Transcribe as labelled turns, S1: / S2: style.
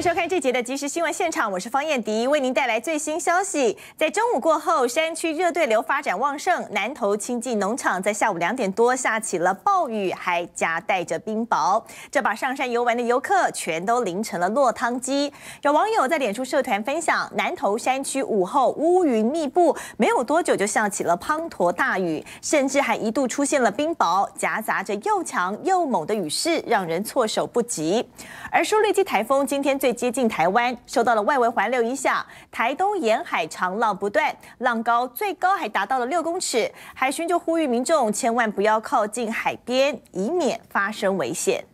S1: 收看这节的即时新闻现场，我是方艳迪，为您带来最新消息。在中午过后，山区热对流发展旺盛，南投清境农场在下午两点多下起了暴雨，还夹带着冰雹，这把上山游玩的游客全都淋成了落汤鸡。有网友在脸书社团分享，南投山区午后乌云密布，没有多久就下起了滂沱大雨，甚至还一度出现了冰雹，夹杂着又强又猛的雨势，让人措手不及。而苏力基台风今天最接近台湾，受到了外围环流影响，台东沿海长浪不断，浪高最高还达到了六公尺。海巡就呼吁民众千万不要靠近海边，以免发生危险。